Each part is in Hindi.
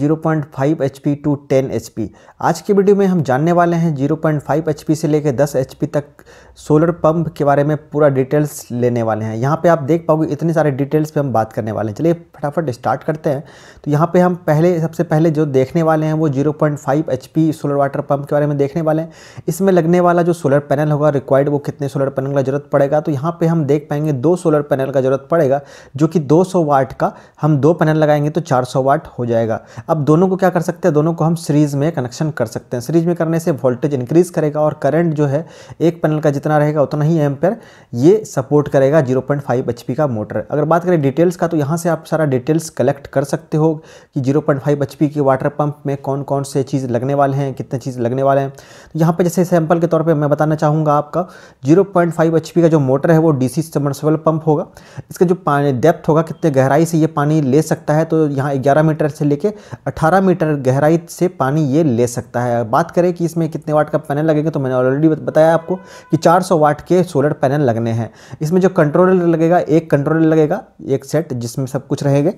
0.5 पी टू 10 पी आज की वीडियो में हम जानने वाले हैं 0.5 पी से लेकर 10 पी तक सोलर पंप के बारे में पूरा डिटेल्स लेने वाले हैं यहाँ पे आप देख पाओगे इतने सारे डिटेल्स पे हम बात करने वाले हैं चलिए फटाफट स्टार्ट करते हैं तो यहाँ पे हम पहले सबसे पहले जो देखने वाले हैं वो 0.5 पी सोलर वाटर पंप के बारे में देखने वाले हैं इसमें लगने वाला जो सोलर पैनल होगा रिक्वायर्ड वो कितने सोलर पैनल का ज़रूरत पड़ेगा तो यहाँ पर हम देख पाएंगे दो सोलर पैनल का ज़रूरत पड़ेगा जो कि दो वाट का हम दो पैनल लगाएंगे तो चार वाट हो जाएगा अब दोनों को क्या कर सकते हैं दोनों को हम सीरीज़ में कनेक्शन कर सकते हैं सीरीज़ में करने से वोल्टेज इंक्रीज़ करेगा और करंट जो है एक पैनल का जितना रहेगा उतना ही पर ये सपोर्ट करेगा 0.5 पॉइंट का मोटर अगर बात करें डिटेल्स का तो यहाँ से आप सारा डिटेल्स कलेक्ट कर सकते हो कि 0.5 पॉइंट के वाटर पंप में कौन कौन से चीज़ लगने वाले हैं कितने चीज़ लगने वाले हैं तो यहाँ पर जैसे सैम्पल के तौर पर मैं बताना चाहूँगा आपका जीरो पॉइंट का जो मोटर है वो डी सी पंप होगा इसका जो पानी डेप्थ होगा कितने गहराई से ये पानी ले सकता है तो यहाँ ग्यारह मीटर से लेके 18 मीटर गहराई से पानी ये ले सकता है बात करें कि इसमें कितने वाट का पैनल लगेगा तो मैंने ऑलरेडी बताया आपको कि 400 वाट के सोलर पैनल लगने हैं इसमें जो कंट्रोलर लगेगा एक कंट्रोलर लगेगा एक सेट जिसमें सब कुछ रहेगा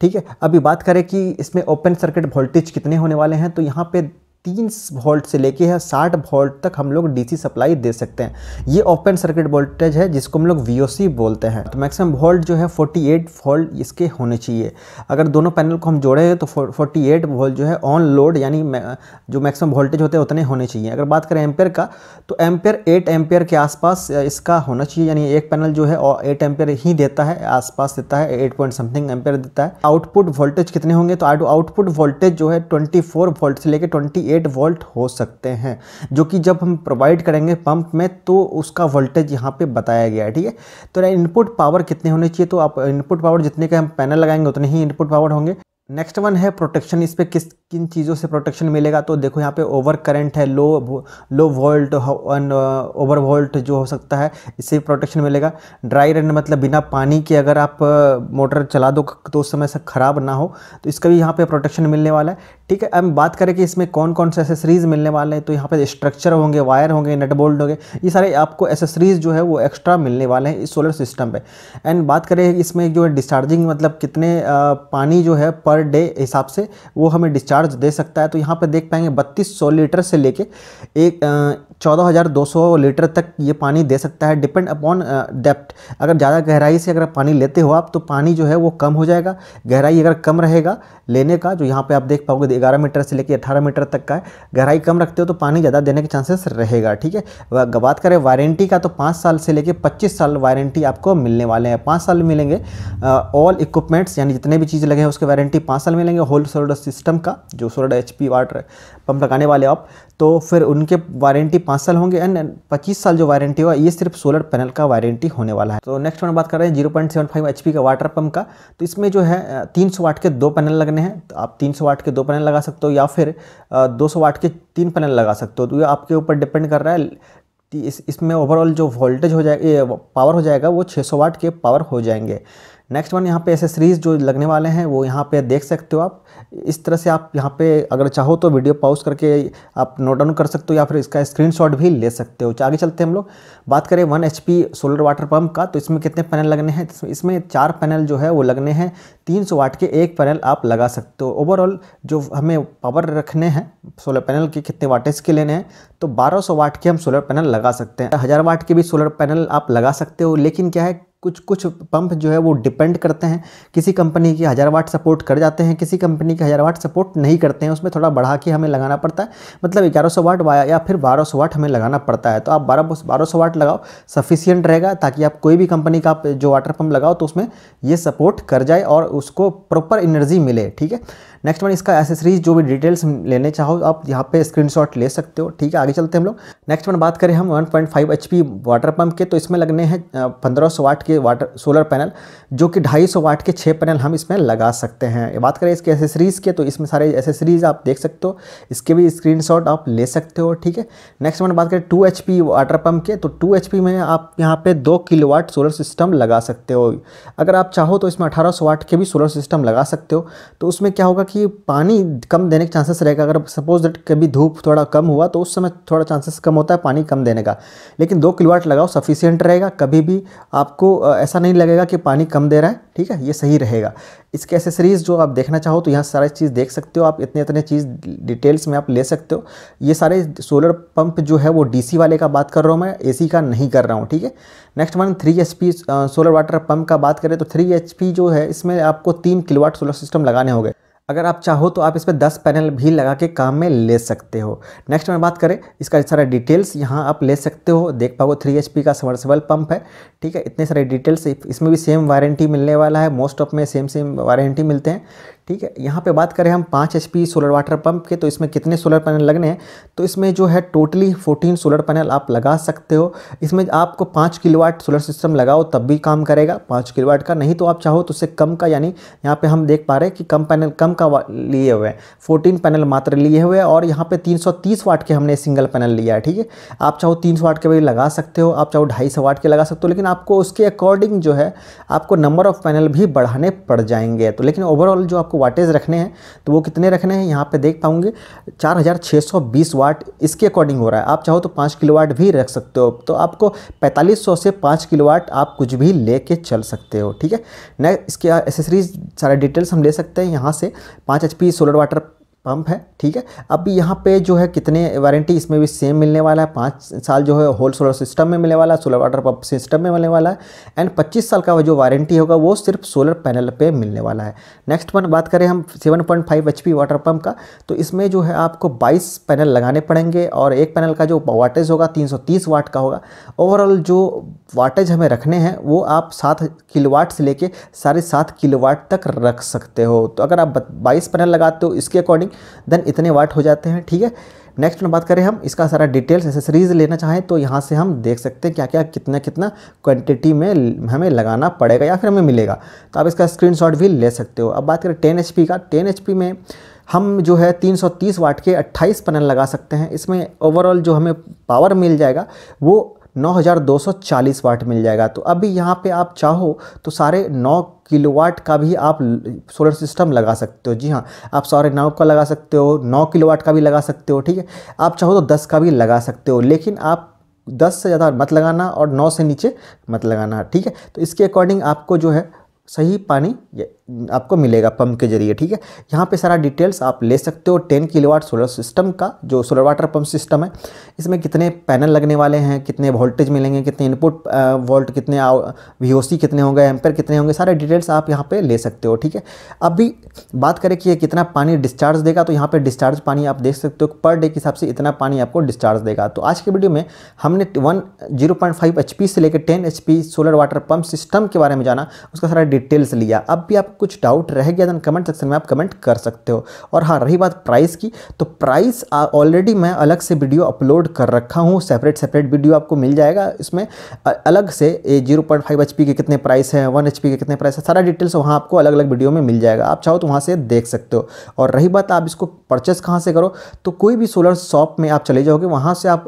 ठीक है अभी बात करें कि इसमें ओपन सर्किट वोल्टेज कितने होने वाले हैं तो यहाँ पे तीन वोल्ट से लेके है साठ वोल्ट तक हम लोग डीसी सप्लाई दे सकते हैं ये ओपन सर्किट वोल्टेज है जिसको हम लोग वीओसी बोलते हैं तो मैक्सिमम वोल्ट जो है 48 वोल्ट इसके होने चाहिए अगर दोनों पैनल को हम जोड़े तो 48 वोल्ट जो है ऑन लोड यानी जो मैक्सिमम वोल्टेज होते हैं उतने होने चाहिए अगर बात करें एम्पेयर का तो एम्पेयर एट एम्पेयर के आसपास इसका होना चाहिए यानी एक पैनल जो है एट एम्पेयर ही देता है आसपास देता है एट पॉइंट समथिंग एम्पेयर देता है आउटपुट वोल्टेज कितने होंगे तो आउटपुट वोल्टेज जो है ट्वेंटी वोल्ट से लेकर ट्वेंटी एट वोल्ट हो सकते हैं जो कि जब हम प्रोवाइड करेंगे पंप में तो उसका वोल्टेज यहाँ पे बताया गया है ठीक है तो इनपुट पावर कितने होने चाहिए तो आप इनपुट पावर जितने के हम पैनल लगाएंगे उतने ही इनपुट पावर होंगे नेक्स्ट वन है प्रोटेक्शन इस पर किस किन चीज़ों से प्रोटेक्शन मिलेगा तो देखो यहाँ पे ओवर करंट है low low volt and over volt जो हो सकता है इससे प्रोटेक्शन मिलेगा ड्राई रन मतलब बिना पानी के अगर आप मोटर uh, चला दो तो उस समय से ख़राब ना हो तो इसका भी यहाँ पे प्रोटेक्शन मिलने वाला है ठीक है अब बात करें कि इसमें कौन कौन से एसेसरीज़ मिलने वाले हैं तो यहाँ पर स्ट्रक्चर होंगे वायर होंगे नट बोल्ट होंगे ये सारे आपको एसेसरीज़ जो है वो एक्स्ट्रा मिलने वाले हैं इस सोलर सिस्टम पर एंड बात करें इसमें जो है डिस्चार्जिंग मतलब कितने uh, पानी जो है पर पर डे हिसाब से वो हमें डिस्चार्ज दे सकता है तो यहाँ पर देख पाएंगे बत्तीस सौ लीटर से लेके एक 14,200 लीटर तक ये पानी दे सकता है डिपेंड अपॉन डेप्थ अगर ज़्यादा गहराई से अगर पानी लेते हो आप तो पानी जो है वो कम हो जाएगा गहराई अगर कम रहेगा लेने का जो यहाँ पे आप देख पाओगे 11 मीटर से लेकर 18 मीटर तक का है गहराई कम रखते हो तो पानी ज़्यादा देने के चांसेस रहेगा ठीक है बात करें वारंटी का तो पाँच साल से लेकर पच्चीस साल वारंटी आपको मिलने वाले हैं पाँच साल मिलेंगे ऑल इक्विपमेंट्स यानी जितने भी चीज़ लगे हैं उसकी वारंटी पाँच साल मिलेंगे होल सोलर सिस्टम का जो solar H P water pump लगाने वाले आप तो फिर उनके वारंटी पाँच साल होंगे एंड पच्चीस साल जो वारंटी होगा ये सिर्फ सोलर पैनल का वारंटी होने वाला है तो नेक्स्ट हम बात कर रहे हैं zero point seven five H P का वाटर पम्प का तो इसमें जो है तीन सौ वाट के दो पैनल लगने हैं तो आप तीन सौ वाट के दो पैनल लगा सकते हो या फिर दो सौ वाट के तीन पैनल लगा सकते हो तो ये आपके ऊपर डिपेंड कर रहा है इस इसमें ओवरऑल जो वोल्टेज हो जाए पावर हो जाएगा वो 600 वाट के पावर हो जाएंगे नेक्स्ट वन यहाँ पे एसेसरीज़ जो लगने वाले हैं वो यहाँ पे देख सकते हो आप इस तरह से आप यहाँ पे अगर चाहो तो वीडियो पॉज करके आप नोट डाउन कर सकते हो या फिर इसका स्क्रीनशॉट भी ले सकते हो आगे चलते हैं हम लोग बात करें one H solar water pump का तो इसमें कितने पैनल लगने हैं तो इसमें चार पैनल जो है वो लगने हैं तीन वाट के एक पैनल आप लगा सकते हो ओवरऑल जो हमें पावर रखने हैं सोलर पैनल के कितने वाटेज के लेने हैं तो बारह वाट के हम सोलर पैनल लगा सकते हैं हज़ार वाट के भी सोलर पैनल आप लगा सकते हो लेकिन क्या है कुछ कुछ पंप जो है वो डिपेंड करते हैं किसी कंपनी की हज़ार वाट सपोर्ट कर जाते हैं किसी कंपनी की हज़ार वाट सपोर्ट नहीं करते हैं उसमें थोड़ा बढ़ा के हमें लगाना पड़ता है मतलब ग्यारह सौ वाट या फिर बारह सौ वाट हमें लगाना पड़ता है तो आप बारह बारह सौ वाट लगाओ सफिशियंट रहेगा ताकि आप कोई भी कंपनी का आप जो वाटर पंप लगाओ तो उसमें ये सपोर्ट कर जाए और उसको प्रॉपर एनर्जी मिले ठीक है नेक्स्ट वन इसका एसेसरीज जो भी डिटेल्स लेने चाहो आप यहाँ पे स्क्रीनशॉट ले सकते हो ठीक है आगे चलते हम लोग नेक्स्ट वन बात करें हम 1.5 पॉइंट वाटर पंप के तो इसमें लगने हैं 1500 वाट के वाटर सोलर पैनल जो कि 250 वाट के छः पैनल हम इसमें लगा सकते हैं बात करें इसके एसेसरीज़ के तो इसमें सारे एसेसरीज़ आप देख सकते हो इसके भी स्क्रीन आप ले सकते हो ठीक है नेक्स्ट वन बात करें टू एच वाटर पम्प के तो टू एच में आप यहाँ पर दो किलो सोलर सिस्टम लगा सकते हो अगर आप चाहो तो इसमें अठारह वाट के भी सोलर सिस्टम लगा सकते हो तो उसमें क्या होगा कि कि पानी कम देने के चांसेस रहेगा अगर सपोज दैट कभी धूप थोड़ा कम हुआ तो उस समय थोड़ा चांसेस कम होता है पानी कम देने का लेकिन दो किलोवाट लगाओ सफिशियंट रहेगा कभी भी आपको ऐसा नहीं लगेगा कि पानी कम दे रहा है ठीक है ये सही रहेगा इसके एसेसरीज़ जो आप देखना चाहो तो यहाँ सारी चीज़ देख सकते हो आप इतने इतने चीज़ डिटेल्स में आप ले सकते हो ये सारे सोलर पंप जो है वो डीसी वाले का बात कर रहा हूँ मैं एसी का नहीं कर रहा हूँ ठीक है next one three H solar water pump का बात करें तो थ्री एच जो है इसमें आपको तीन किलोवाट सोलर सिस्टम लगाने होंगे अगर आप चाहो तो आप इस पर दस पैनल भी लगा के काम में ले सकते हो नेक्स्ट में बात करें इसका सारा डिटेल्स यहाँ आप ले सकते हो देख पाओ थ्री एच का समर्सेबल पंप है ठीक है इतने सारे डिटेल्स इसमें भी सेम वारंटी मिलने वाला है मोस्ट ऑफ में सेम सेम वारंटी मिलते हैं ठीक है यहाँ पे बात करें हम पाँच एच सोलर वाटर पंप के तो इसमें कितने सोलर पैनल लगने हैं तो इसमें जो है टोटली फोर्टीन सोलर पैनल आप लगा सकते हो इसमें आपको पाँच किलोवाट सोलर सिस्टम लगाओ तब भी काम करेगा पाँच किलोवाट का नहीं तो आप चाहो तो उससे कम का यानी यहाँ पर हम देख पा रहे हैं कि कम पैनल कम का लिए हुए हैं फोर्टीन पैनल मात्र लिए हुए हैं और यहाँ पर तीन वाट के हमने सिंगल पैनल लिया है ठीक है आप चाहो तीन वाट के भी लगा सकते हो आप चाहो ढाई वाट के लगा सकते हो लेकिन आपको उसके अकॉर्डिंग जो है आपको नंबर ऑफ़ पैनल भी बढ़ाने पड़ जाएंगे तो लेकिन ओवरऑल जो आपको आपको वाटेज रखने हैं तो वो कितने रखने हैं यहाँ पे देख पाऊंगे 4620 वाट इसके अकॉर्डिंग हो रहा है आप चाहो तो 5 किलो वाट भी रख सकते हो तो आपको 4500 से 5 किलो वाट आप कुछ भी ले के चल सकते हो ठीक है नेक्स्ट इसके एसेसरीज सारे डिटेल्स हम ले सकते हैं यहाँ से पाँच एच सोलर वाटर पंप है ठीक है अभी यहाँ पे जो है कितने वारंटी इसमें भी सेम मिलने वाला है पाँच साल जो है होल सोलर सिस्टम में मिलने वाला है सोलर वाटर पंप सिस्टम में मिलने वाला है एंड पच्चीस साल का जो वारंटी होगा वो सिर्फ सोलर पैनल पे मिलने वाला है नेक्स्ट वन बात करें हम seven point five H P water pump का तो इसमें जो है आपको बाईस पैनल लगाने पड़ेंगे और एक पैनल का जो वाटेज होगा तीन सौ तीस वाट का होगा ओवरऑल जो वाटेज हमें रखने हैं वो आप सात किलो वाट से लेके साढ़े सात किलो वाट तक रख सकते हो तो अगर आप बाईस पैनल लगाते हो इसके अकॉर्डिंग देन इतने वाट हो जाते हैं ठीक है नेक्स्ट में बात करें हम इसका सारा डिटेल्स एसेसरीज लेना चाहें तो यहाँ से हम देख सकते हैं क्या क्या कितना कितना क्वांटिटी में हमें लगाना पड़ेगा या फिर हमें मिलेगा तो आप इसका स्क्रीनशॉट भी ले सकते हो अब बात करें टेन एच का टेन एच में हम जो है 330 वाट के 28 पैनल लगा सकते हैं इसमें ओवरऑल जो हमें पावर मिल जाएगा वो 9240 वाट मिल जाएगा तो अभी यहाँ पे आप चाहो तो सारे नौ किलोवाट का भी आप सोलर सिस्टम लगा सकते हो जी हाँ आप सारे नौ का लगा सकते हो नौ किलोवाट का भी लगा सकते हो ठीक है आप चाहो तो दस का भी लगा सकते हो लेकिन आप दस से ज़्यादा मत लगाना और नौ से नीचे मत लगाना ठीक है तो इसके अकॉर्डिंग आपको जो है सही पानी आपको मिलेगा पंप के जरिए ठीक है यहाँ पे सारा डिटेल्स आप ले सकते हो 10 किलोवाट सोलर सिस्टम का जो सोलर वाटर पंप सिस्टम है इसमें कितने पैनल लगने वाले हैं कितने वोल्टेज मिलेंगे कितने इनपुट वोल्ट कितने वी कितने होंगे एम्पर कितने होंगे सारे डिटेल्स आप यहाँ पे ले सकते हो ठीक है अभी बात करें कि ये कितना पानी डिस्चार्ज देगा तो यहाँ पर डिस्चार्ज पानी आप देख सकते हो पर डे के हिसाब से इतना पानी आपको डिस्चार्ज देगा तो आज के वीडियो में हमने वन जीरो से लेकर ten H solar water pump system के बारे में जाना उसका सारा डिटेल्स लिया अब भी आप कुछ डाउट रह गया दैन कमेंट सेक्शन में आप कमेंट कर सकते हो और हाँ रही बात प्राइस की तो प्राइस ऑलरेडी मैं अलग से वीडियो अपलोड कर रखा हूँ सेपरेट सेपरेट वीडियो आपको मिल जाएगा इसमें अलग से ये zero point five H P के कितने प्राइस हैं वन एच पी के कितने प्राइस है सारा डिटेल्स वहाँ आपको अलग अलग वीडियो में मिल जाएगा आप चाहो तो वहाँ से देख सकते हो और रही बात आप इसको परचेस कहाँ से करो तो कोई भी सोलर शॉप में आप चले जाओगे वहाँ से आप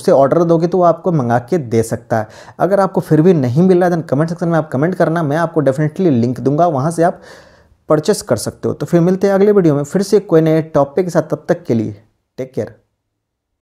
उसे ऑर्डर दोगे तो वो आपको मंगा के दे सकता है अगर आपको फिर भी नहीं मिल रहा है देन कमेंट सेक्शन में आप कमेंट करना मैं आपको डेफिनेट डेफिनेटली लिंक दूंगा वहाँ से आप परचेस कर सकते हो तो फिर मिलते हैं अगले वीडियो में फिर से कोई नए टॉपिक के साथ तब तक के लिए टेक केयर